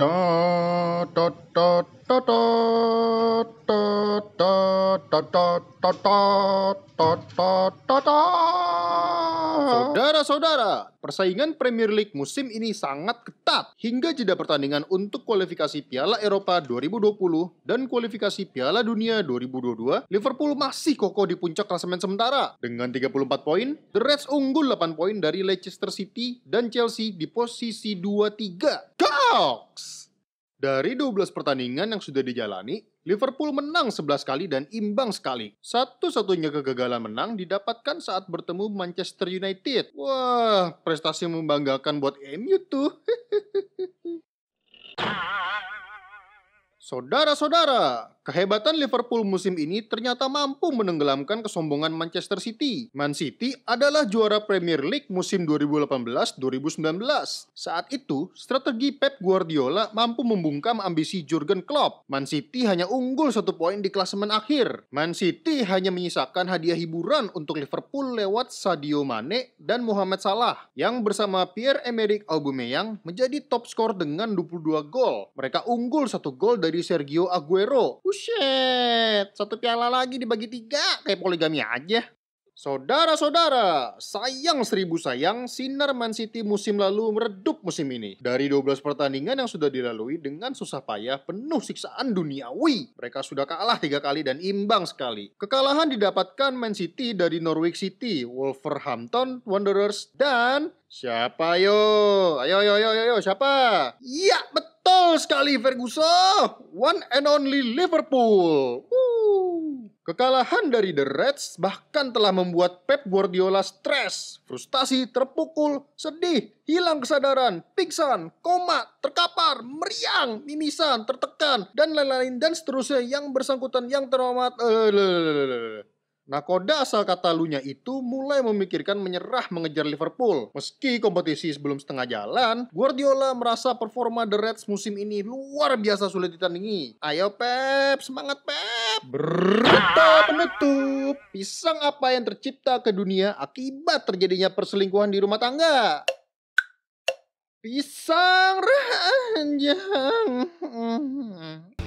Oh. Saudara-saudara, persaingan Premier League musim ini sangat ketat hingga jeda pertandingan untuk kualifikasi Piala Eropa 2020 dan kualifikasi Piala Dunia 2022, Liverpool masih kokoh di puncak klasemen sementara dengan 34 poin. The Reds unggul 8 poin dari Leicester City dan Chelsea di posisi 2-3. Goks! Dari 12 pertandingan yang sudah dijalani, Liverpool menang 11 kali dan imbang sekali. Satu-satunya kegagalan menang didapatkan saat bertemu Manchester United. Wah, prestasi membanggakan buat MU tuh. Saudara-saudara, kehebatan Liverpool musim ini ternyata mampu menenggelamkan kesombongan Manchester City. Man City adalah juara Premier League musim 2018-2019. Saat itu, strategi Pep Guardiola mampu membungkam ambisi Jurgen Klopp. Man City hanya unggul satu poin di klasemen akhir. Man City hanya menyisakan hadiah hiburan untuk Liverpool lewat Sadio Mane dan Mohamed Salah, yang bersama Pierre-Emerick Aubameyang menjadi top skor dengan 22 gol. Mereka unggul satu gol dari dari Sergio Aguero. Buset, satu piala lagi dibagi tiga, kayak poligami aja. Saudara-saudara, sayang seribu sayang, sinar Man City musim lalu meredup musim ini. Dari 12 pertandingan yang sudah dilalui dengan susah payah penuh siksaan duniawi. Mereka sudah kalah tiga kali dan imbang sekali. Kekalahan didapatkan Man City dari Norwich City, Wolverhampton Wanderers, dan... Siapa yo? Ayo, ayo, ayo, ayo, siapa? Iya, betul Betul sekali Ferguson. One and only Liverpool. Kekalahan dari The Reds bahkan telah membuat Pep Guardiola stres, frustasi, terpukul, sedih, hilang kesadaran, pingsan, koma, terkapar, meriang, mimisan, tertekan, dan lain-lain dan seterusnya yang bersangkutan yang terhormat. Uh, Nakoda asal Katalunya itu mulai memikirkan menyerah mengejar Liverpool. Meski kompetisi sebelum setengah jalan, Guardiola merasa performa The Reds musim ini luar biasa sulit ditandingi. Ayo Pep, semangat Pep! Berita penutup! Pisang apa yang tercipta ke dunia akibat terjadinya perselingkuhan di rumah tangga? Pisang ranjang.